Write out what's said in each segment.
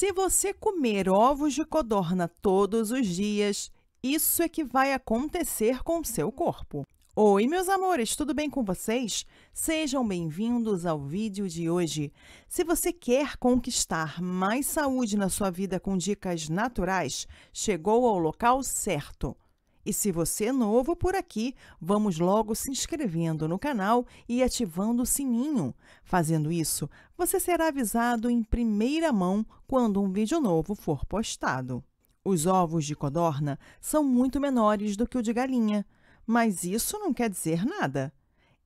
Se você comer ovos de codorna todos os dias, isso é que vai acontecer com o seu corpo. Oi, meus amores, tudo bem com vocês? Sejam bem-vindos ao vídeo de hoje. Se você quer conquistar mais saúde na sua vida com dicas naturais, chegou ao local certo. E se você é novo por aqui, vamos logo se inscrevendo no canal e ativando o sininho. Fazendo isso, você será avisado em primeira mão quando um vídeo novo for postado. Os ovos de codorna são muito menores do que o de galinha, mas isso não quer dizer nada.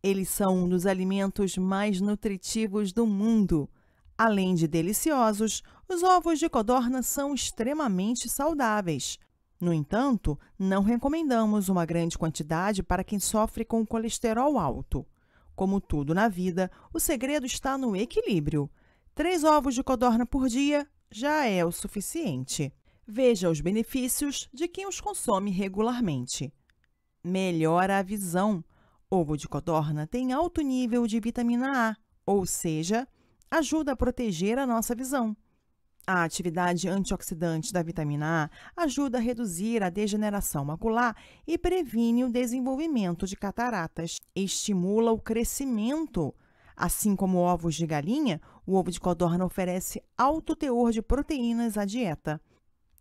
Eles são um dos alimentos mais nutritivos do mundo. Além de deliciosos, os ovos de codorna são extremamente saudáveis. No entanto, não recomendamos uma grande quantidade para quem sofre com colesterol alto. Como tudo na vida, o segredo está no equilíbrio. Três ovos de codorna por dia já é o suficiente. Veja os benefícios de quem os consome regularmente. Melhora a visão. Ovo de codorna tem alto nível de vitamina A, ou seja, ajuda a proteger a nossa visão. A atividade antioxidante da vitamina A ajuda a reduzir a degeneração macular e previne o desenvolvimento de cataratas. Estimula o crescimento. Assim como ovos de galinha, o ovo de codorna oferece alto teor de proteínas à dieta.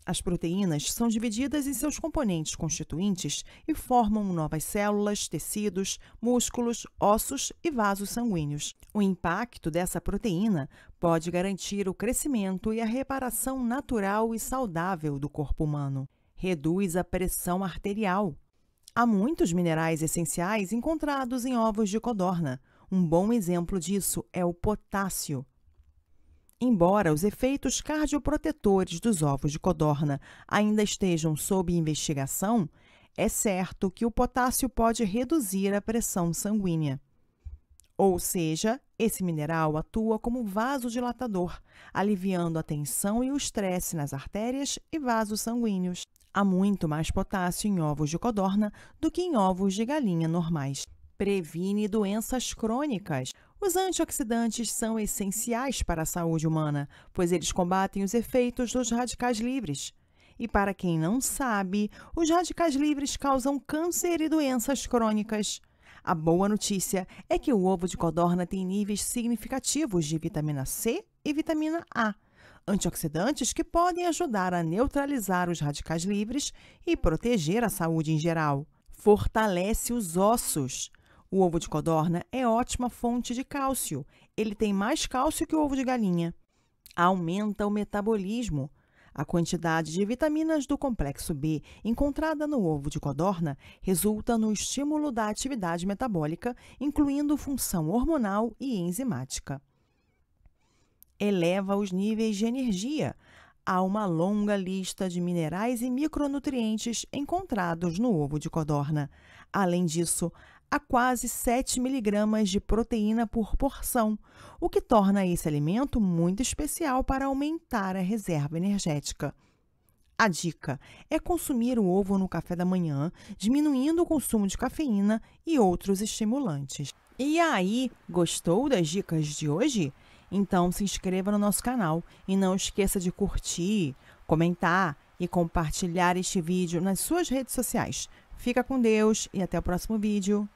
As proteínas são divididas em seus componentes constituintes e formam novas células, tecidos, músculos, ossos e vasos sanguíneos. O impacto dessa proteína pode garantir o crescimento e a reparação natural e saudável do corpo humano. Reduz a pressão arterial. Há muitos minerais essenciais encontrados em ovos de codorna. Um bom exemplo disso é o potássio. Embora os efeitos cardioprotetores dos ovos de codorna ainda estejam sob investigação, é certo que o potássio pode reduzir a pressão sanguínea. Ou seja, esse mineral atua como vasodilatador, aliviando a tensão e o estresse nas artérias e vasos sanguíneos. Há muito mais potássio em ovos de codorna do que em ovos de galinha normais. Previne doenças crônicas. Os antioxidantes são essenciais para a saúde humana, pois eles combatem os efeitos dos radicais livres. E para quem não sabe, os radicais livres causam câncer e doenças crônicas. A boa notícia é que o ovo de codorna tem níveis significativos de vitamina C e vitamina A, antioxidantes que podem ajudar a neutralizar os radicais livres e proteger a saúde em geral. Fortalece os ossos. O ovo de codorna é ótima fonte de cálcio. Ele tem mais cálcio que o ovo de galinha. Aumenta o metabolismo. A quantidade de vitaminas do complexo B encontrada no ovo de codorna resulta no estímulo da atividade metabólica, incluindo função hormonal e enzimática. Eleva os níveis de energia. Há uma longa lista de minerais e micronutrientes encontrados no ovo de codorna. Além disso, a quase 7 miligramas de proteína por porção, o que torna esse alimento muito especial para aumentar a reserva energética. A dica é consumir o ovo no café da manhã, diminuindo o consumo de cafeína e outros estimulantes. E aí, gostou das dicas de hoje? Então se inscreva no nosso canal e não esqueça de curtir, comentar e compartilhar este vídeo nas suas redes sociais. Fica com Deus e até o próximo vídeo.